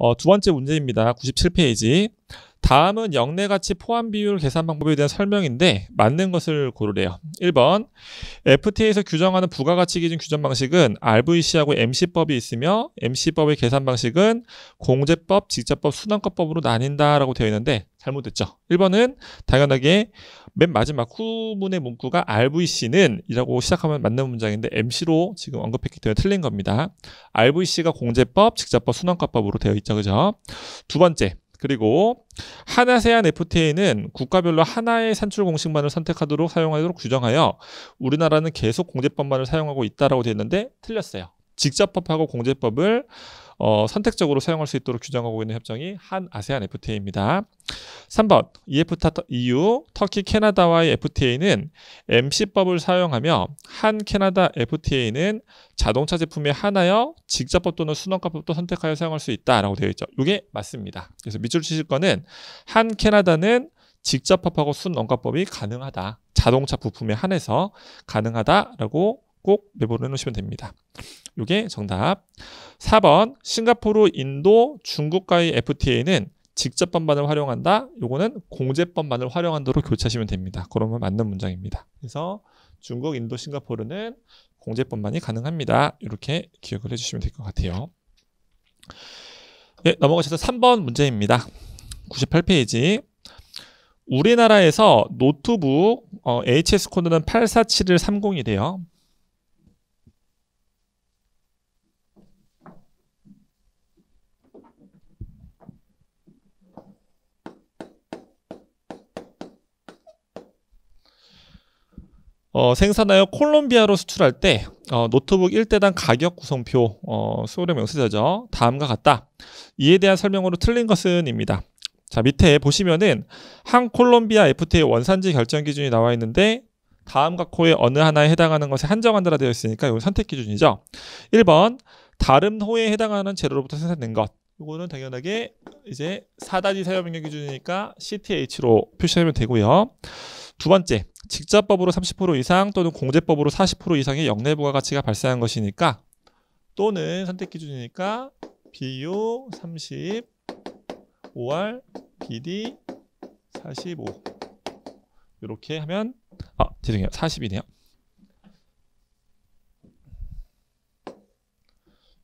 어, 두 번째 문제입니다. 97페이지. 다음은 역내 가치 포함 비율 계산 방법에 대한 설명인데 맞는 것을 고르래요. 1번 FTA에서 규정하는 부가가치 기준 규정 방식은 RVC하고 MC법이 있으며 MC법의 계산 방식은 공제법, 직접법 순환권법으로 나뉜다라고 되어 있는데 잘못됐죠. 1번은 당연하게 맨 마지막 후문의 문구가 RVC는 이라고 시작하면 맞는 문장인데 MC로 지금 언급했기 때문에 틀린 겁니다. RVC가 공제법, 직자법, 순환과법으로 되어 있죠. 그죠? 두 번째. 그리고 하나 세한 FTA는 국가별로 하나의 산출 공식만을 선택하도록 사용하도록 규정하여 우리나라는 계속 공제법만을 사용하고 있다라고 되어 있는데 틀렸어요. 직자법하고 공제법을 어, 선택적으로 사용할 수 있도록 규정하고 있는 협정이 한 아세안 FTA입니다. 3번 EFTA EU 터키 캐나다와의 FTA는 MC법을 사용하며 한 캐나다 FTA는 자동차 제품에 한하여 직접법 또는 순원가법도 선택하여 사용할 수 있다라고 되어 있죠. 이게 맞습니다. 그래서 밑줄 치실 거는 한 캐나다는 직접법하고 순원가법이 가능하다. 자동차 부품에 한해서 가능하다라고 꼭 메모를 해놓으시면 됩니다. 이게 정답. 4번 싱가포르, 인도, 중국과의 FTA는 직접번만을 활용한다. 요거는 공제번만을 활용한다로 교체하시면 됩니다. 그러면 맞는 문장입니다. 그래서 중국, 인도, 싱가포르는 공제번만이 가능합니다. 이렇게 기억을 해주시면 될 것 같아요. 예, 넘어가셔서 3번 문제입니다. 98페이지. 우리나라에서 노트북 어, HS 코드는 847130이래요. 어, 생산하여 콜롬비아로 수출할 때 어, 노트북 1대당 가격 구성표 어, 수호의 명세서죠. 다음과 같다. 이에 대한 설명으로 틀린 것은입니다. 자 밑에 보시면은 한 콜롬비아 FTA 원산지 결정 기준이 나와 있는데 다음과 코의 어느 하나에 해당하는 것에 한정한다라 되어 있으니까 이건 선택 기준이죠. 1번 다른 호에 해당하는 재료로부터 생산된 것 이거는 당연하게 이제 4단위 사용 변경 기준이니까 CTH로 표시하면 되고요. 두 번째, 직접법으로 30% 이상 또는 공제법으로 40% 이상의 역내 부가가치가 발생한 것이니까 또는 선택 기준이니까 BU 30, OR, BD 45 이렇게 하면 아 죄송해요 40이네요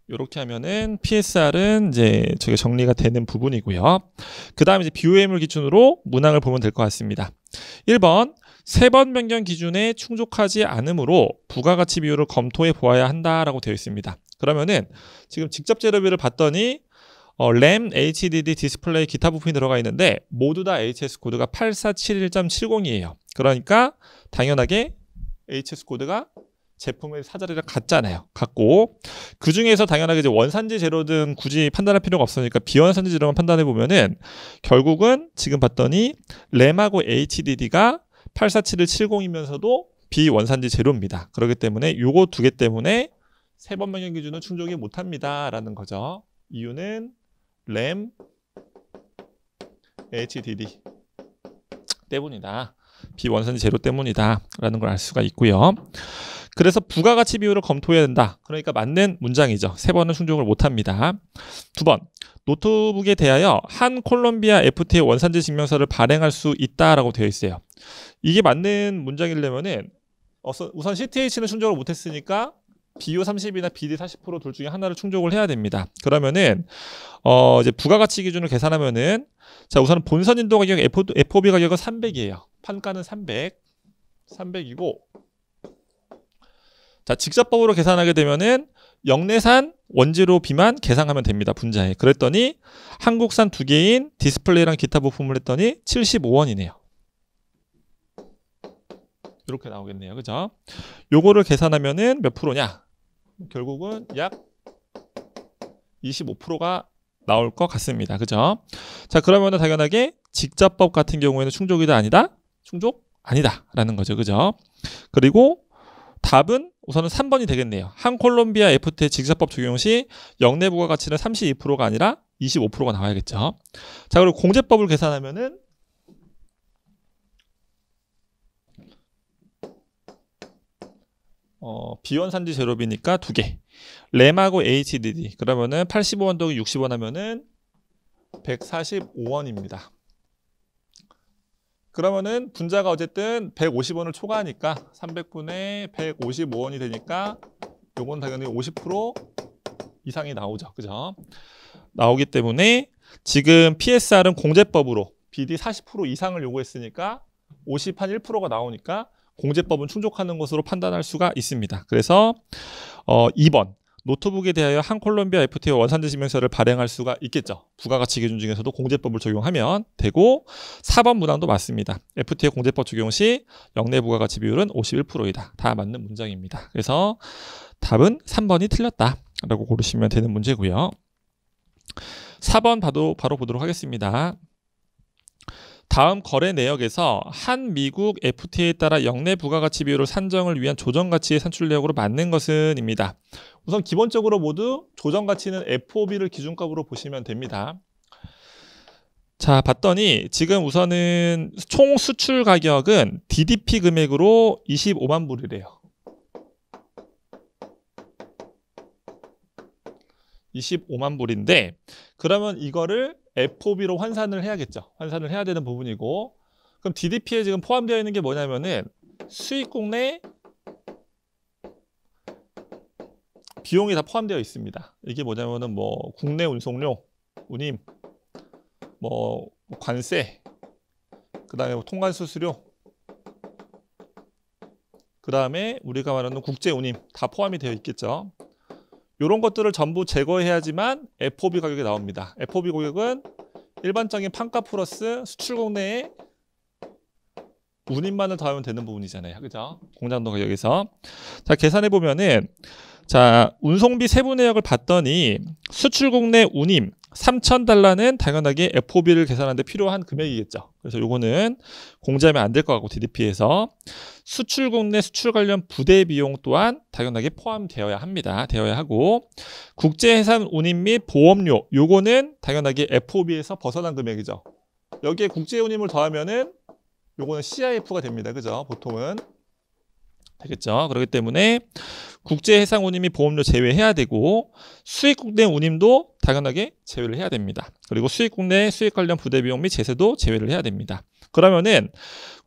이렇게 하면은 PSR은 이제 저게 정리가 되는 부분이고요. 그 다음에 이제 BOM을 기준으로 문항을 보면 될 것 같습니다. 1번 세 번 변경 기준에 충족하지 않으므로 부가가치 비율을 검토해 보아야 한다라고 되어 있습니다. 그러면은 지금 직접 재료비를 봤더니 어, 램, HDD, 디스플레이, 기타 부품이 들어가 있는데 모두 다 HS 코드가 8471.70이에요. 그러니까 당연하게 HS 코드가 제품의 사자리를 갖잖아요. 갖고 그 중에서 당연하게 이제 원산지 재료든 굳이 판단할 필요가 없으니까 비원산지 재료만 판단해 보면은 결국은 지금 봤더니 램하고 HDD가 847을 70이면서도 비원산지 재료입니다. 그렇기 때문에 요거 두 개 때문에 세 번 명령 기준은 충족이 못 합니다라는 거죠. 이유는 램 HDD 때문이다. 비원산지 재료 때문이다라는 걸 알 수가 있고요. 그래서 부가가치 비율을 검토해야 된다. 그러니까 맞는 문장이죠. 세 번은 충족을 못합니다. 두 번, 노트북에 대하여 한 콜롬비아 FTA 원산지 증명서를 발행할 수 있다라고 되어 있어요. 이게 맞는 문장이려면은 우선 CTH는 충족을 못했으니까 BO 30이나 BD 40%둘 중에 하나를 충족을 해야 됩니다. 그러면은 어 이제 부가가치 기준을 계산하면은 자 우선 본선 인도 가격 FOB 가격은 300이에요. 판가는 300, 300이고 자, 직접법으로 계산하게 되면은 영내산 원재료 비만 계산하면 됩니다. 분자에. 그랬더니 한국산 두 개인 디스플레이랑 기타 부품을 했더니 75원이네요. 이렇게 나오겠네요. 그죠? 요거를 계산하면은 몇 프로냐? 결국은 약 25%가 나올 것 같습니다. 그죠? 자, 그러면은 당연하게 직접법 같은 경우에는 충족이다 아니다? 충족 아니다라는 거죠. 그죠? 그리고 답은 우선은 3번이 되겠네요. 한 콜롬비아 FT 직사법 적용 시 영내 부가가치는 32%가 아니라 25%가 나와야겠죠. 자, 그리고 공제법을 계산하면은 어, 비원산지 제로비니까 두 개. 램하고 HDD. 그러면은 85원 더 60원 하면은 145원입니다. 그러면은 분자가 어쨌든 150원을 초과하니까 300분의 155원이 되니까 요건 당연히 50% 이상이 나오죠. 그죠? 나오기 때문에 지금 PSR은 공제법으로 BD 40% 이상을 요구했으니까 50 한 1%가 나오니까 공제법은 충족하는 것으로 판단할 수가 있습니다. 그래서 어 2번 노트북에 대하여 한 콜롬비아 FTA 원산지 증명서를 발행할 수가 있겠죠. 부가가치 기준 중에서도 공제법을 적용하면 되고 4번 문항도 맞습니다. FTA 공제법 적용 시 영내 부가가치 비율은 51%이다. 다 맞는 문장입니다. 그래서 답은 3번이 틀렸다. 라고 고르시면 되는 문제고요. 4번 봐도 바로 보도록 하겠습니다. 다음 거래 내역에서 한 미국 FTA에 따라 영내 부가가치 비율을 산정을 위한 조정 가치의 산출 내역으로 맞는 것은입니다. 우선 기본적으로 모두 조정 가치는 FOB를 기준값으로 보시면 됩니다. 자, 봤더니 지금 우선은 총 수출 가격은 DDP 금액으로 25만 불이래요. 25만 불인데 그러면 이거를 FOB로 환산을 해야겠죠. 환산을 해야 되는 부분이고 그럼 DDP에 지금 포함되어 있는 게 뭐냐면은 수익국내 비용이 다 포함되어 있습니다. 이게 뭐냐면은 뭐 국내 운송료, 운임, 뭐 관세, 그다음에 뭐 통관 수수료, 그다음에 우리가 말하는 국제 운임 다 포함이 되어 있겠죠. 이런 것들을 전부 제거해야지만 FOB 가격이 나옵니다. FOB 가격은 일반적인 판가 플러스 수출 국내에 운임만을 더하면 되는 부분이잖아요. 그죠? 공장도 가격에서. 자, 계산해 보면은 자, 운송비 세부 내역을 봤더니 수출국 내 운임 3,000달러는 당연하게 FOB를 계산하는데 필요한 금액이겠죠. 그래서 요거는 공제하면 안 될 것 같고 DDP에서 수출국 내 수출 관련 부대 비용 또한 당연하게 포함되어야 합니다. 되어야 하고 국제해산 운임 및 보험료 요거는 당연하게 FOB에서 벗어난 금액이죠. 여기에 국제운임을 더하면은 요거는 CIF가 됩니다. 그죠? 보통은 되겠죠. 그렇기 때문에 국제해상 운임이 보험료 제외해야 되고 수익국 내 운임도 당연하게 제외를 해야 됩니다. 그리고 수익국 내 수익 관련 부대 비용 및 제세도 제외를 해야 됩니다. 그러면은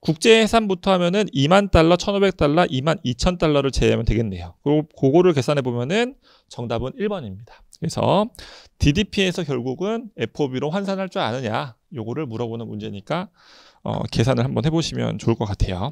국제해산부터 하면은 2만 달러, 1,500달러, 2만 2천달러를 제외하면 되겠네요. 그리고 그거를 계산해 보면은 정답은 1번입니다. 그래서 DDP에서 결국은 FOB로 환산할 줄 아느냐 요거를 물어보는 문제니까 어, 계산을 한번 해보시면 좋을 것 같아요.